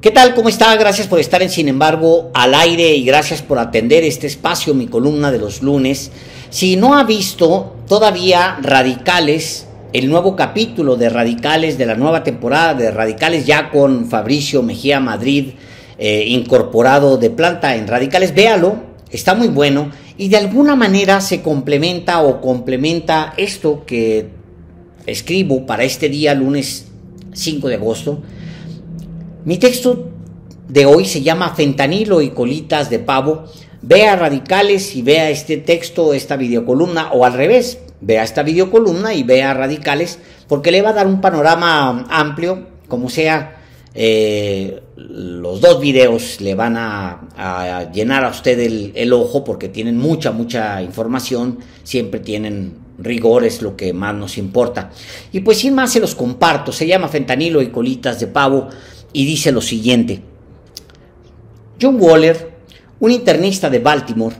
¿Qué tal? ¿Cómo está? Gracias por estar en Sin embargo al aire y gracias por atender este espacio, mi columna de los lunes. Si no ha visto todavía Radicales, el nuevo capítulo de Radicales de la nueva temporada de Radicales ya con Fabricio Mejía Madrid eh, incorporado de planta en Radicales, véalo, está muy bueno y de alguna manera se complementa o complementa esto que escribo para este día lunes 5 de agosto mi texto de hoy se llama Fentanilo y colitas de pavo. Vea radicales y vea este texto, esta videocolumna, o al revés, vea esta videocolumna y vea radicales, porque le va a dar un panorama amplio, como sea, eh, los dos videos le van a, llenar a usted el, el, ojo porque tienen mucha, mucha información, siempre tienen rigor, es lo que más nos importa. Y pues sin más se los comparto, se llama Fentanilo y Colitas de Pavo y dice lo siguiente. John Waller, un internista de Baltimore,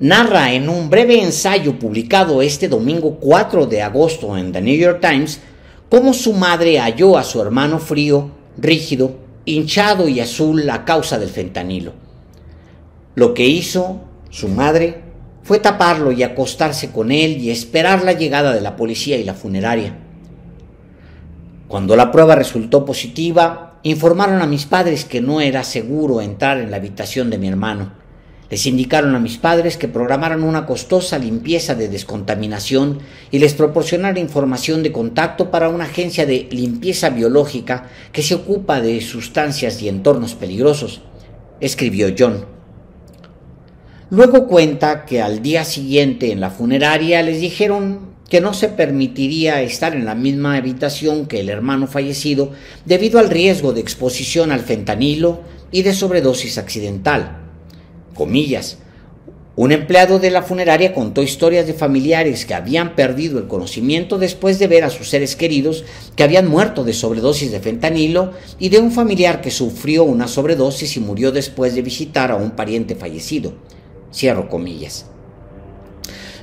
narra en un breve ensayo publicado este domingo 4 de agosto en The New York Times cómo su madre halló a su hermano frío, rígido, hinchado y azul a causa del fentanilo. Lo que hizo su madre fue taparlo y acostarse con él y esperar la llegada de la policía y la funeraria. Cuando la prueba resultó positiva, Informaron a mis padres que no era seguro entrar en la habitación de mi hermano. Les indicaron a mis padres que programaran una costosa limpieza de descontaminación y les proporcionaran información de contacto para una agencia de limpieza biológica que se ocupa de sustancias y entornos peligrosos, escribió John. Luego cuenta que al día siguiente en la funeraria les dijeron que no se permitiría estar en la misma habitación que el hermano fallecido debido al riesgo de exposición al fentanilo y de sobredosis accidental. Comillas. Un empleado de la funeraria contó historias de familiares que habían perdido el conocimiento después de ver a sus seres queridos que habían muerto de sobredosis de fentanilo y de un familiar que sufrió una sobredosis y murió después de visitar a un pariente fallecido. Cierro comillas.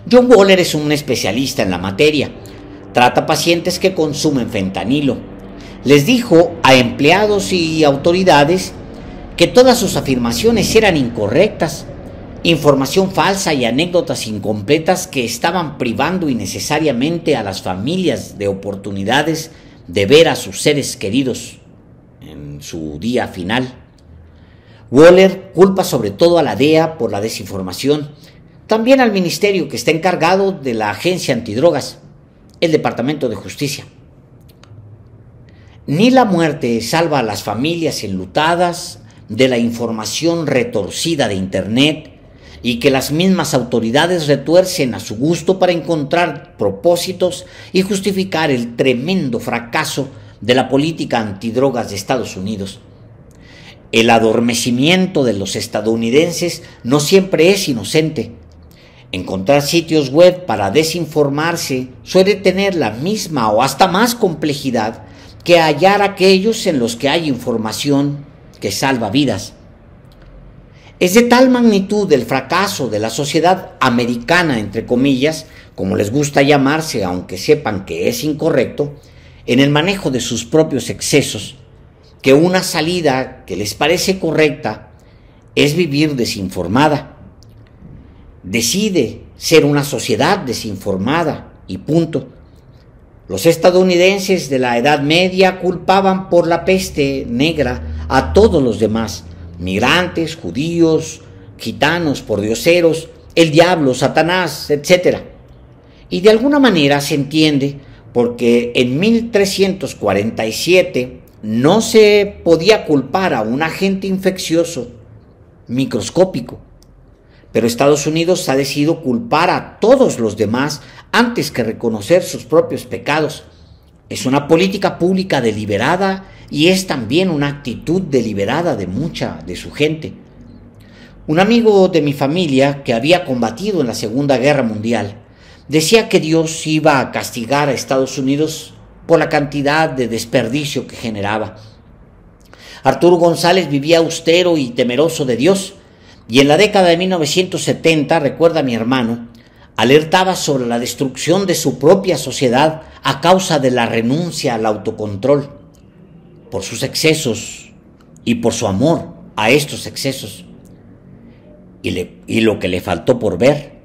John Waller es un especialista en la materia. Trata pacientes que consumen fentanilo. Les dijo a empleados y autoridades que todas sus afirmaciones eran incorrectas, información falsa y anécdotas incompletas que estaban privando innecesariamente a las familias de oportunidades de ver a sus seres queridos en su día final. Waller culpa sobre todo a la DEA por la desinformación también al ministerio que está encargado de la agencia antidrogas, el Departamento de Justicia. Ni la muerte salva a las familias enlutadas de la información retorcida de Internet y que las mismas autoridades retuercen a su gusto para encontrar propósitos y justificar el tremendo fracaso de la política antidrogas de Estados Unidos. El adormecimiento de los estadounidenses no siempre es inocente Encontrar sitios web para desinformarse suele tener la misma o hasta más complejidad que hallar aquellos en los que hay información que salva vidas. Es de tal magnitud el fracaso de la sociedad americana, entre comillas, como les gusta llamarse, aunque sepan que es incorrecto, en el manejo de sus propios excesos, que una salida que les parece correcta es vivir desinformada decide ser una sociedad desinformada y punto. Los estadounidenses de la Edad Media culpaban por la peste negra a todos los demás, migrantes, judíos, gitanos, pordioseros, el diablo, Satanás, etc. Y de alguna manera se entiende porque en 1347 no se podía culpar a un agente infeccioso microscópico pero Estados Unidos ha decidido culpar a todos los demás antes que reconocer sus propios pecados. Es una política pública deliberada y es también una actitud deliberada de mucha de su gente. Un amigo de mi familia que había combatido en la Segunda Guerra Mundial decía que Dios iba a castigar a Estados Unidos por la cantidad de desperdicio que generaba. Arturo González vivía austero y temeroso de Dios y en la década de 1970, recuerda mi hermano, alertaba sobre la destrucción de su propia sociedad a causa de la renuncia al autocontrol, por sus excesos y por su amor a estos excesos. Y, y lo que le faltó por ver,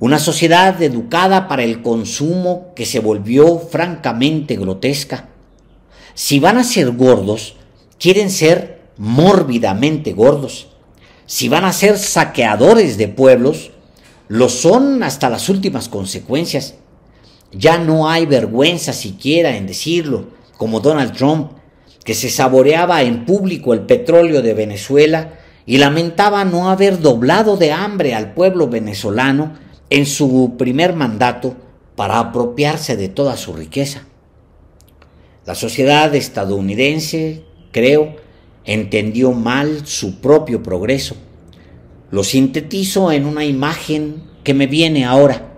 una sociedad educada para el consumo que se volvió francamente grotesca. Si van a ser gordos, quieren ser mórbidamente gordos si van a ser saqueadores de pueblos, lo son hasta las últimas consecuencias. Ya no hay vergüenza siquiera en decirlo, como Donald Trump, que se saboreaba en público el petróleo de Venezuela y lamentaba no haber doblado de hambre al pueblo venezolano en su primer mandato para apropiarse de toda su riqueza. La sociedad estadounidense, creo, entendió mal su propio progreso. Lo sintetizo en una imagen que me viene ahora.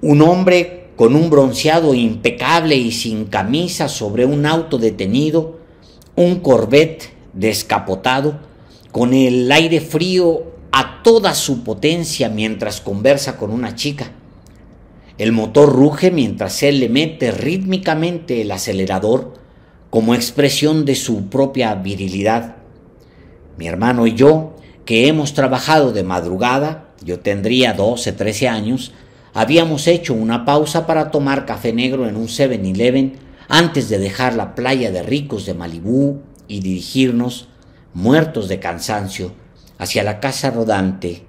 Un hombre con un bronceado impecable y sin camisa sobre un auto detenido, un Corvette descapotado, con el aire frío a toda su potencia mientras conversa con una chica. El motor ruge mientras él le mete rítmicamente el acelerador como expresión de su propia virilidad. Mi hermano y yo, que hemos trabajado de madrugada, yo tendría 12, 13 años, habíamos hecho una pausa para tomar café negro en un 7-Eleven antes de dejar la playa de ricos de Malibú y dirigirnos, muertos de cansancio, hacia la casa rodante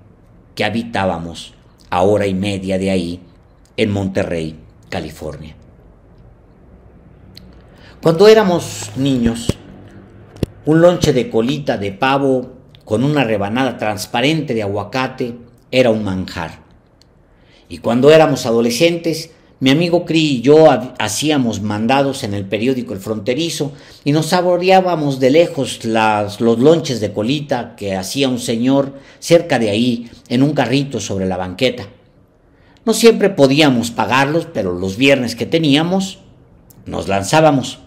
que habitábamos a hora y media de ahí, en Monterrey, California. Cuando éramos niños, un lonche de colita de pavo con una rebanada transparente de aguacate era un manjar. Y cuando éramos adolescentes, mi amigo Cri y yo hacíamos mandados en el periódico El Fronterizo y nos saboreábamos de lejos las, los lonches de colita que hacía un señor cerca de ahí en un carrito sobre la banqueta. No siempre podíamos pagarlos, pero los viernes que teníamos nos lanzábamos.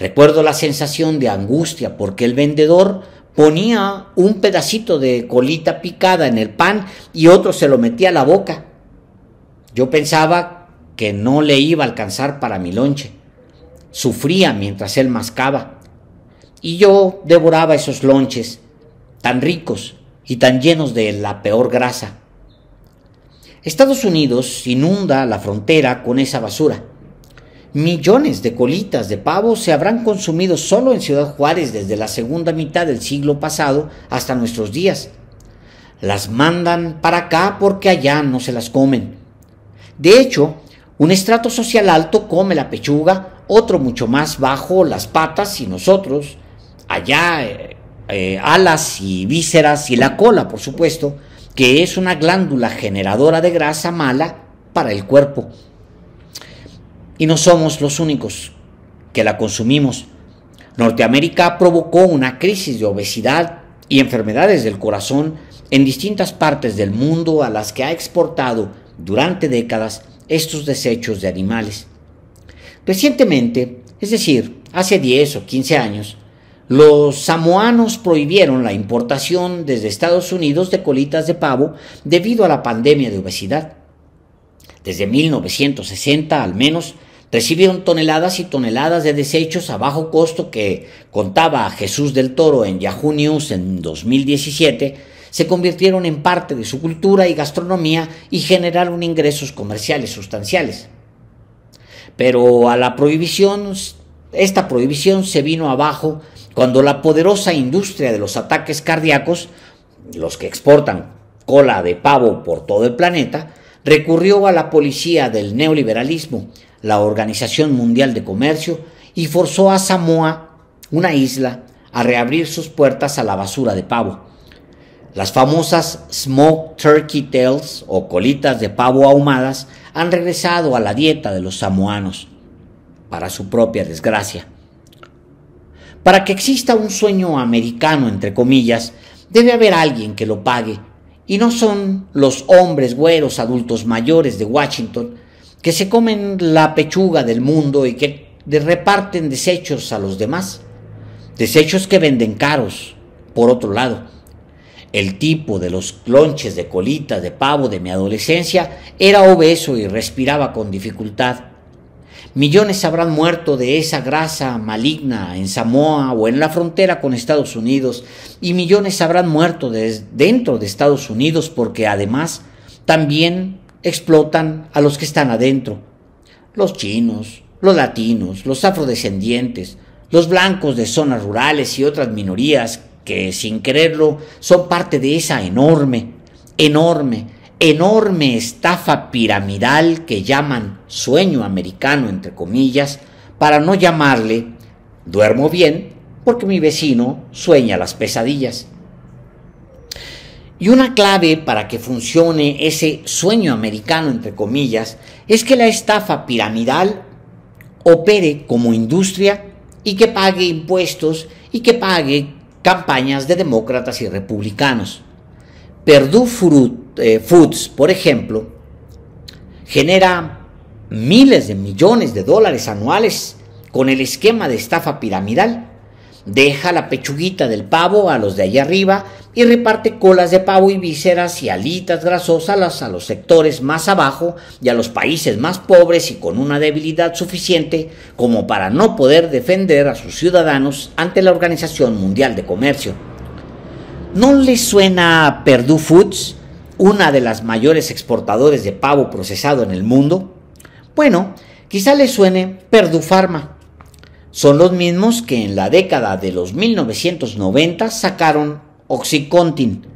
Recuerdo la sensación de angustia porque el vendedor ponía un pedacito de colita picada en el pan y otro se lo metía a la boca. Yo pensaba que no le iba a alcanzar para mi lonche. Sufría mientras él mascaba. Y yo devoraba esos lonches, tan ricos y tan llenos de la peor grasa. Estados Unidos inunda la frontera con esa basura Millones de colitas de pavo se habrán consumido solo en Ciudad Juárez desde la segunda mitad del siglo pasado hasta nuestros días. Las mandan para acá porque allá no se las comen. De hecho, un estrato social alto come la pechuga, otro mucho más bajo las patas y nosotros, allá eh, eh, alas y vísceras y la cola, por supuesto, que es una glándula generadora de grasa mala para el cuerpo. Y no somos los únicos que la consumimos. Norteamérica provocó una crisis de obesidad y enfermedades del corazón en distintas partes del mundo a las que ha exportado durante décadas estos desechos de animales. Recientemente, es decir, hace 10 o 15 años, los samoanos prohibieron la importación desde Estados Unidos de colitas de pavo debido a la pandemia de obesidad. Desde 1960 al menos, recibieron toneladas y toneladas de desechos a bajo costo que, contaba Jesús del Toro en Yahoo News en 2017, se convirtieron en parte de su cultura y gastronomía y generaron ingresos comerciales sustanciales. Pero a la prohibición, esta prohibición se vino abajo cuando la poderosa industria de los ataques cardíacos, los que exportan cola de pavo por todo el planeta, recurrió a la policía del neoliberalismo, la Organización Mundial de Comercio y forzó a Samoa, una isla, a reabrir sus puertas a la basura de pavo. Las famosas smoked turkey tails o colitas de pavo ahumadas han regresado a la dieta de los samoanos, para su propia desgracia. Para que exista un sueño americano, entre comillas, debe haber alguien que lo pague, y no son los hombres güeros adultos mayores de Washington que se comen la pechuga del mundo y que reparten desechos a los demás. Desechos que venden caros, por otro lado. El tipo de los clonches de colita de pavo de mi adolescencia era obeso y respiraba con dificultad. Millones habrán muerto de esa grasa maligna en Samoa o en la frontera con Estados Unidos y millones habrán muerto dentro de Estados Unidos porque además también explotan a los que están adentro, los chinos, los latinos, los afrodescendientes, los blancos de zonas rurales y otras minorías que, sin quererlo, son parte de esa enorme, enorme, enorme estafa piramidal que llaman sueño americano, entre comillas, para no llamarle duermo bien porque mi vecino sueña las pesadillas. Y una clave para que funcione ese sueño americano, entre comillas, es que la estafa piramidal opere como industria y que pague impuestos y que pague campañas de demócratas y republicanos. Perdue eh, Foods, por ejemplo, genera miles de millones de dólares anuales con el esquema de estafa piramidal Deja la pechuguita del pavo a los de allá arriba y reparte colas de pavo y vísceras y alitas grasosas a los sectores más abajo y a los países más pobres y con una debilidad suficiente como para no poder defender a sus ciudadanos ante la Organización Mundial de Comercio. ¿No les suena a Perdue Foods, una de las mayores exportadores de pavo procesado en el mundo? Bueno, quizá le suene Perdue Pharma son los mismos que en la década de los 1990 sacaron Oxycontin,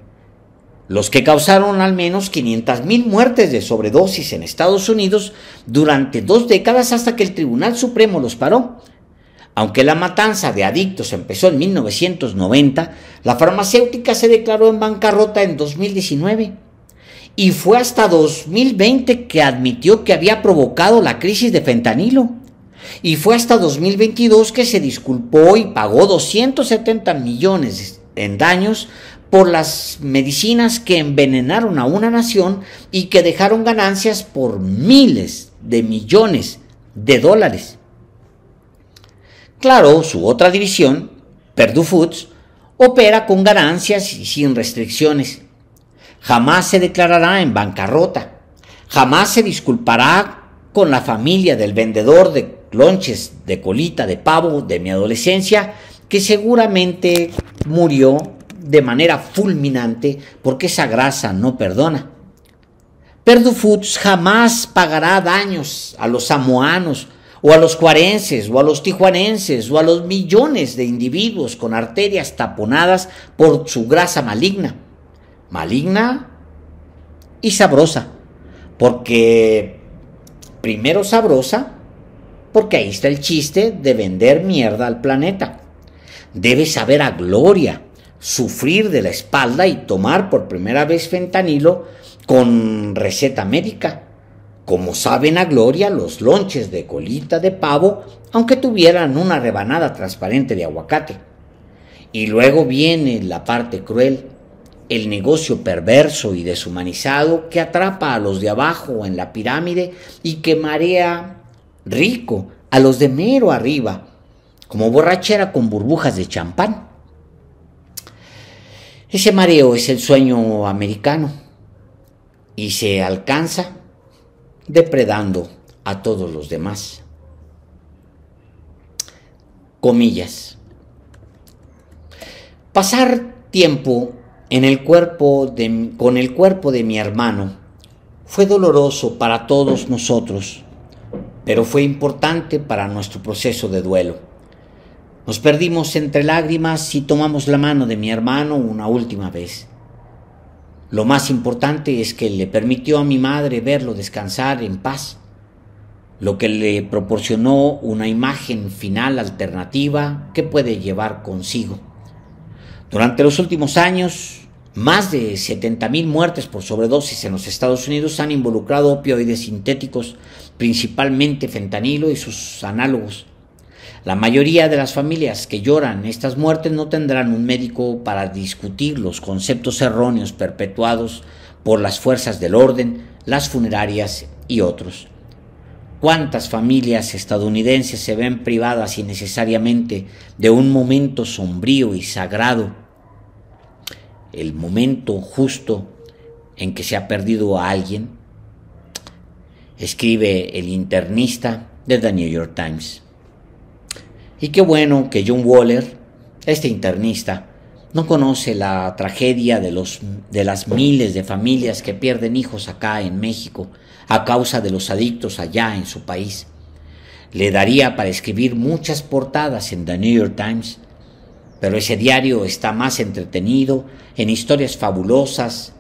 los que causaron al menos 500.000 muertes de sobredosis en Estados Unidos durante dos décadas hasta que el Tribunal Supremo los paró. Aunque la matanza de adictos empezó en 1990, la farmacéutica se declaró en bancarrota en 2019 y fue hasta 2020 que admitió que había provocado la crisis de fentanilo. Y fue hasta 2022 que se disculpó y pagó 270 millones en daños por las medicinas que envenenaron a una nación y que dejaron ganancias por miles de millones de dólares. Claro, su otra división, Purdue Foods, opera con ganancias y sin restricciones. Jamás se declarará en bancarrota. Jamás se disculpará con la familia del vendedor de lonches de colita de pavo de mi adolescencia, que seguramente murió de manera fulminante porque esa grasa no perdona. Perdue jamás pagará daños a los samoanos o a los cuarenses o a los tijuanenses o a los millones de individuos con arterias taponadas por su grasa maligna. Maligna y sabrosa, porque primero sabrosa porque ahí está el chiste de vender mierda al planeta. Debe saber a gloria, sufrir de la espalda y tomar por primera vez fentanilo con receta médica. Como saben a gloria los lonches de colita de pavo, aunque tuvieran una rebanada transparente de aguacate. Y luego viene la parte cruel, el negocio perverso y deshumanizado que atrapa a los de abajo en la pirámide y que marea rico, a los de mero arriba, como borrachera con burbujas de champán. Ese mareo es el sueño americano y se alcanza depredando a todos los demás. Comillas. Pasar tiempo en el cuerpo con el cuerpo de mi hermano fue doloroso para todos nosotros pero fue importante para nuestro proceso de duelo. Nos perdimos entre lágrimas y tomamos la mano de mi hermano una última vez. Lo más importante es que le permitió a mi madre verlo descansar en paz, lo que le proporcionó una imagen final alternativa que puede llevar consigo. Durante los últimos años más de 70.000 muertes por sobredosis en los Estados Unidos han involucrado opioides sintéticos, principalmente fentanilo y sus análogos. La mayoría de las familias que lloran estas muertes no tendrán un médico para discutir los conceptos erróneos perpetuados por las fuerzas del orden, las funerarias y otros. ¿Cuántas familias estadounidenses se ven privadas innecesariamente de un momento sombrío y sagrado el momento justo en que se ha perdido a alguien, escribe el internista de The New York Times. Y qué bueno que John Waller, este internista, no conoce la tragedia de, los, de las miles de familias que pierden hijos acá en México a causa de los adictos allá en su país. Le daría para escribir muchas portadas en The New York Times pero ese diario está más entretenido en historias fabulosas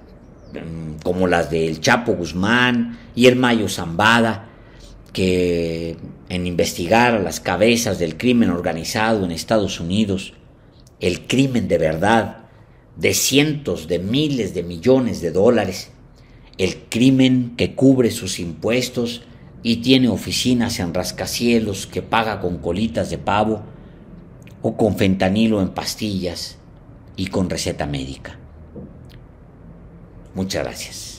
mm, como las del Chapo Guzmán y el Mayo Zambada, que en investigar las cabezas del crimen organizado en Estados Unidos, el crimen de verdad de cientos de miles de millones de dólares, el crimen que cubre sus impuestos y tiene oficinas en rascacielos que paga con colitas de pavo, o con fentanilo en pastillas y con receta médica. Muchas gracias.